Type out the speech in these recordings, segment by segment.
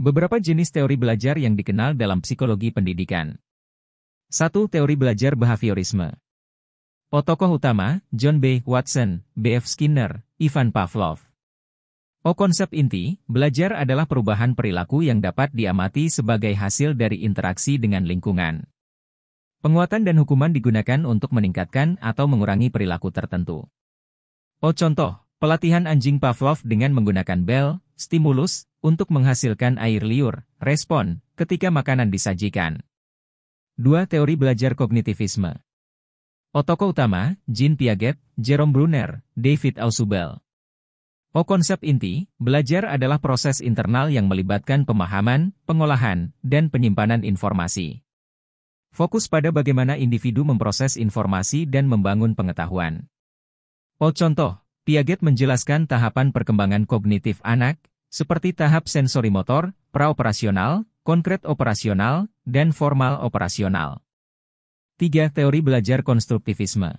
Beberapa jenis teori belajar yang dikenal dalam psikologi pendidikan. 1. Teori belajar behaviorisme. Tokoh utama, John B. Watson, B.F. Skinner, Ivan Pavlov. O oh, konsep inti, belajar adalah perubahan perilaku yang dapat diamati sebagai hasil dari interaksi dengan lingkungan. Penguatan dan hukuman digunakan untuk meningkatkan atau mengurangi perilaku tertentu. O oh, contoh, pelatihan anjing Pavlov dengan menggunakan bel, stimulus, untuk menghasilkan air liur, respon, ketika makanan disajikan. 2. Teori belajar kognitivisme Otoko utama, Jean Piaget, Jerome Brunner, David Ausubel. O konsep inti, belajar adalah proses internal yang melibatkan pemahaman, pengolahan, dan penyimpanan informasi. Fokus pada bagaimana individu memproses informasi dan membangun pengetahuan. O contoh, Piaget menjelaskan tahapan perkembangan kognitif anak, seperti tahap sensori motor, praoperasional, konkret operasional, dan formal operasional. 3. Teori belajar konstruktivisme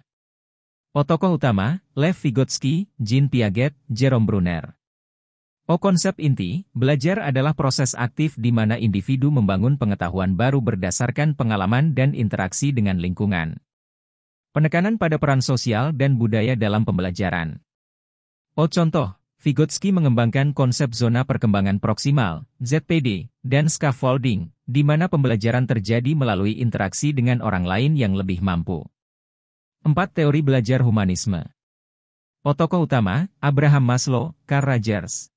Otokoh utama, Lev Vygotsky, Jean Piaget, Jerome Brunner. O konsep inti, belajar adalah proses aktif di mana individu membangun pengetahuan baru berdasarkan pengalaman dan interaksi dengan lingkungan. Penekanan pada peran sosial dan budaya dalam pembelajaran. O contoh, Vygotsky mengembangkan konsep zona perkembangan proksimal, ZPD, dan scaffolding, di mana pembelajaran terjadi melalui interaksi dengan orang lain yang lebih mampu. 4. Teori belajar humanisme Otoko utama, Abraham Maslow, Carl Rogers.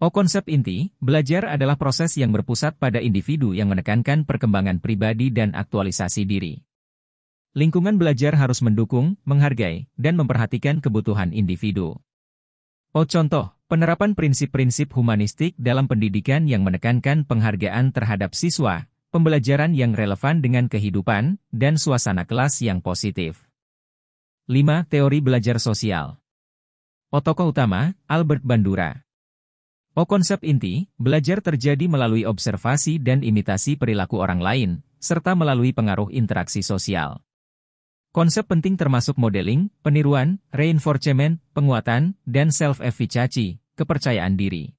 O konsep inti, belajar adalah proses yang berpusat pada individu yang menekankan perkembangan pribadi dan aktualisasi diri. Lingkungan belajar harus mendukung, menghargai, dan memperhatikan kebutuhan individu. Oh contoh, penerapan prinsip-prinsip humanistik dalam pendidikan yang menekankan penghargaan terhadap siswa, pembelajaran yang relevan dengan kehidupan, dan suasana kelas yang positif. 5. Teori belajar sosial Otoko oh, utama, Albert Bandura O oh, konsep inti, belajar terjadi melalui observasi dan imitasi perilaku orang lain, serta melalui pengaruh interaksi sosial. Konsep penting termasuk modeling, peniruan, reinforcement, penguatan, dan self-efficacy, kepercayaan diri.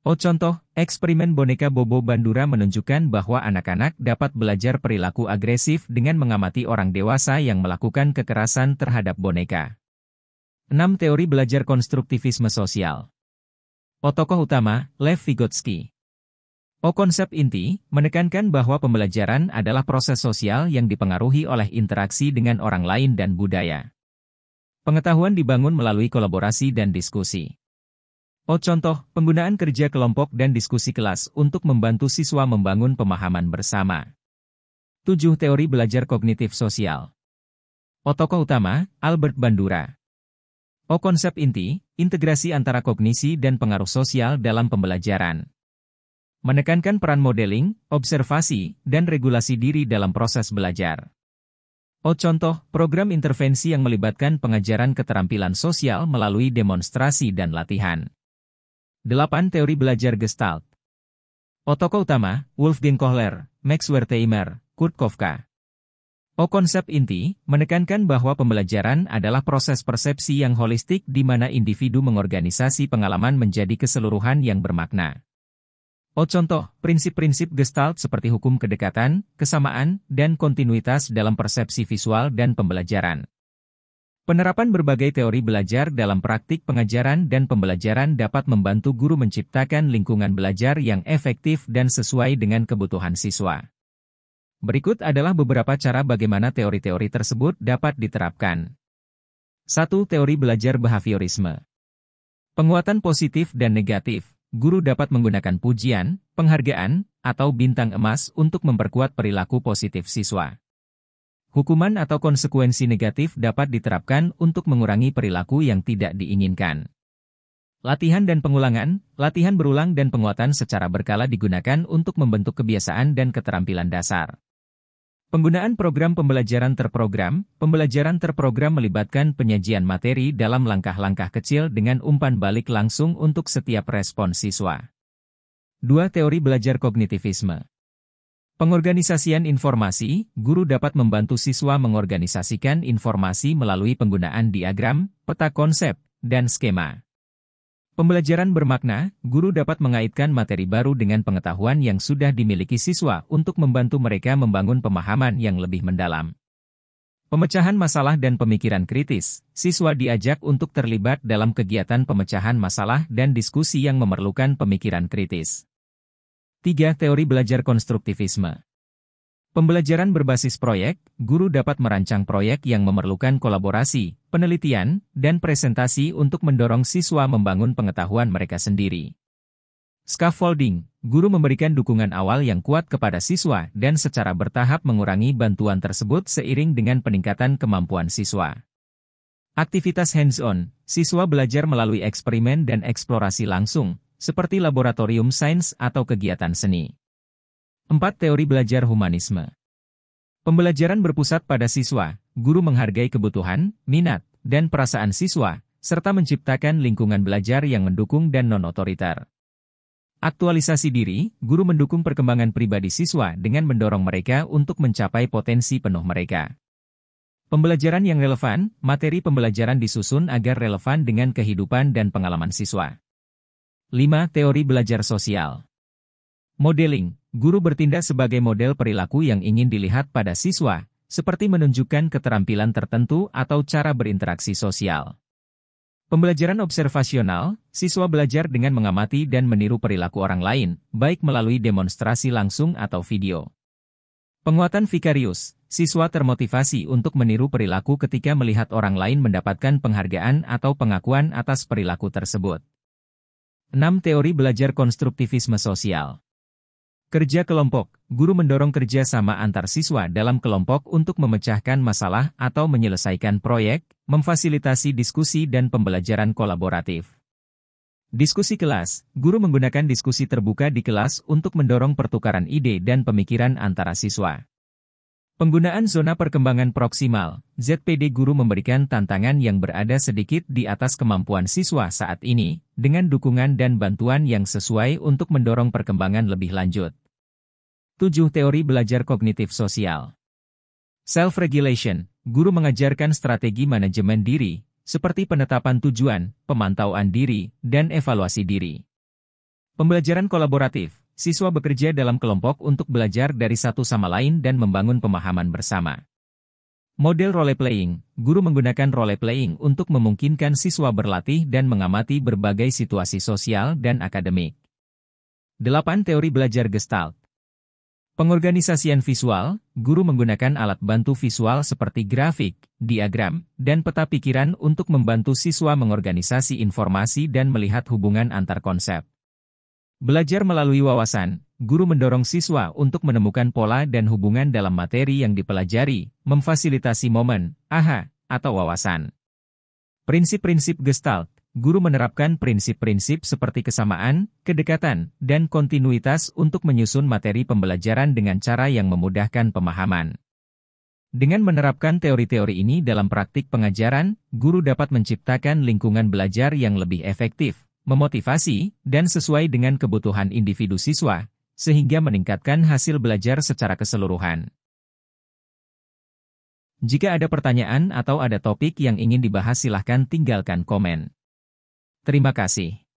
Oh contoh, eksperimen boneka Bobo Bandura menunjukkan bahwa anak-anak dapat belajar perilaku agresif dengan mengamati orang dewasa yang melakukan kekerasan terhadap boneka. 6. Teori Belajar Konstruktivisme Sosial Otokoh utama, Lev Vygotsky O konsep inti menekankan bahwa pembelajaran adalah proses sosial yang dipengaruhi oleh interaksi dengan orang lain dan budaya. Pengetahuan dibangun melalui kolaborasi dan diskusi. O contoh, penggunaan kerja kelompok dan diskusi kelas untuk membantu siswa membangun pemahaman bersama. 7. Teori belajar kognitif sosial. O tokoh utama, Albert Bandura. O konsep inti, integrasi antara kognisi dan pengaruh sosial dalam pembelajaran menekankan peran modeling, observasi, dan regulasi diri dalam proses belajar. O oh, contoh, program intervensi yang melibatkan pengajaran keterampilan sosial melalui demonstrasi dan latihan. 8. Teori belajar Gestalt O oh, tokoh utama, Wolfgang Kohler, Max Wertheimer, Kurt Kofka. O oh, konsep inti, menekankan bahwa pembelajaran adalah proses persepsi yang holistik di mana individu mengorganisasi pengalaman menjadi keseluruhan yang bermakna. Oh contoh, prinsip-prinsip gestalt seperti hukum kedekatan, kesamaan, dan kontinuitas dalam persepsi visual dan pembelajaran. Penerapan berbagai teori belajar dalam praktik pengajaran dan pembelajaran dapat membantu guru menciptakan lingkungan belajar yang efektif dan sesuai dengan kebutuhan siswa. Berikut adalah beberapa cara bagaimana teori-teori tersebut dapat diterapkan. 1. Teori belajar behaviorisme. Penguatan positif dan negatif guru dapat menggunakan pujian, penghargaan, atau bintang emas untuk memperkuat perilaku positif siswa. Hukuman atau konsekuensi negatif dapat diterapkan untuk mengurangi perilaku yang tidak diinginkan. Latihan dan pengulangan, latihan berulang dan penguatan secara berkala digunakan untuk membentuk kebiasaan dan keterampilan dasar. Penggunaan program pembelajaran terprogram, pembelajaran terprogram melibatkan penyajian materi dalam langkah-langkah kecil dengan umpan balik langsung untuk setiap respon siswa. Dua Teori belajar kognitivisme Pengorganisasian informasi, guru dapat membantu siswa mengorganisasikan informasi melalui penggunaan diagram, peta konsep, dan skema. Pembelajaran bermakna, guru dapat mengaitkan materi baru dengan pengetahuan yang sudah dimiliki siswa untuk membantu mereka membangun pemahaman yang lebih mendalam. Pemecahan masalah dan pemikiran kritis, siswa diajak untuk terlibat dalam kegiatan pemecahan masalah dan diskusi yang memerlukan pemikiran kritis. 3. Teori belajar konstruktivisme Pembelajaran berbasis proyek, guru dapat merancang proyek yang memerlukan kolaborasi, penelitian, dan presentasi untuk mendorong siswa membangun pengetahuan mereka sendiri. Scaffolding, guru memberikan dukungan awal yang kuat kepada siswa dan secara bertahap mengurangi bantuan tersebut seiring dengan peningkatan kemampuan siswa. Aktivitas hands-on, siswa belajar melalui eksperimen dan eksplorasi langsung, seperti laboratorium sains atau kegiatan seni. 4. Teori Belajar Humanisme Pembelajaran berpusat pada siswa, guru menghargai kebutuhan, minat, dan perasaan siswa, serta menciptakan lingkungan belajar yang mendukung dan non-otoriter. Aktualisasi diri, guru mendukung perkembangan pribadi siswa dengan mendorong mereka untuk mencapai potensi penuh mereka. Pembelajaran yang relevan, materi pembelajaran disusun agar relevan dengan kehidupan dan pengalaman siswa. 5. Teori Belajar Sosial Modeling, guru bertindak sebagai model perilaku yang ingin dilihat pada siswa, seperti menunjukkan keterampilan tertentu atau cara berinteraksi sosial. Pembelajaran observasional, siswa belajar dengan mengamati dan meniru perilaku orang lain, baik melalui demonstrasi langsung atau video. Penguatan vikarius, siswa termotivasi untuk meniru perilaku ketika melihat orang lain mendapatkan penghargaan atau pengakuan atas perilaku tersebut. 6. Teori Belajar Konstruktivisme Sosial Kerja kelompok, guru mendorong kerja sama antar siswa dalam kelompok untuk memecahkan masalah atau menyelesaikan proyek, memfasilitasi diskusi dan pembelajaran kolaboratif. Diskusi kelas, guru menggunakan diskusi terbuka di kelas untuk mendorong pertukaran ide dan pemikiran antara siswa. Penggunaan zona perkembangan proksimal, ZPD guru memberikan tantangan yang berada sedikit di atas kemampuan siswa saat ini, dengan dukungan dan bantuan yang sesuai untuk mendorong perkembangan lebih lanjut. 7. Teori Belajar Kognitif Sosial Self-regulation, guru mengajarkan strategi manajemen diri, seperti penetapan tujuan, pemantauan diri, dan evaluasi diri. Pembelajaran kolaboratif, siswa bekerja dalam kelompok untuk belajar dari satu sama lain dan membangun pemahaman bersama. Model role-playing, guru menggunakan role-playing untuk memungkinkan siswa berlatih dan mengamati berbagai situasi sosial dan akademik. 8. Teori Belajar Gestalt Pengorganisasian visual, guru menggunakan alat bantu visual seperti grafik, diagram, dan peta pikiran untuk membantu siswa mengorganisasi informasi dan melihat hubungan antar konsep. Belajar melalui wawasan, guru mendorong siswa untuk menemukan pola dan hubungan dalam materi yang dipelajari, memfasilitasi momen, aha, atau wawasan. Prinsip-prinsip gestalt, guru menerapkan prinsip-prinsip seperti kesamaan, kedekatan, dan kontinuitas untuk menyusun materi pembelajaran dengan cara yang memudahkan pemahaman. Dengan menerapkan teori-teori ini dalam praktik pengajaran, guru dapat menciptakan lingkungan belajar yang lebih efektif, memotivasi, dan sesuai dengan kebutuhan individu siswa, sehingga meningkatkan hasil belajar secara keseluruhan. Jika ada pertanyaan atau ada topik yang ingin dibahas silahkan tinggalkan komen. Terima kasih.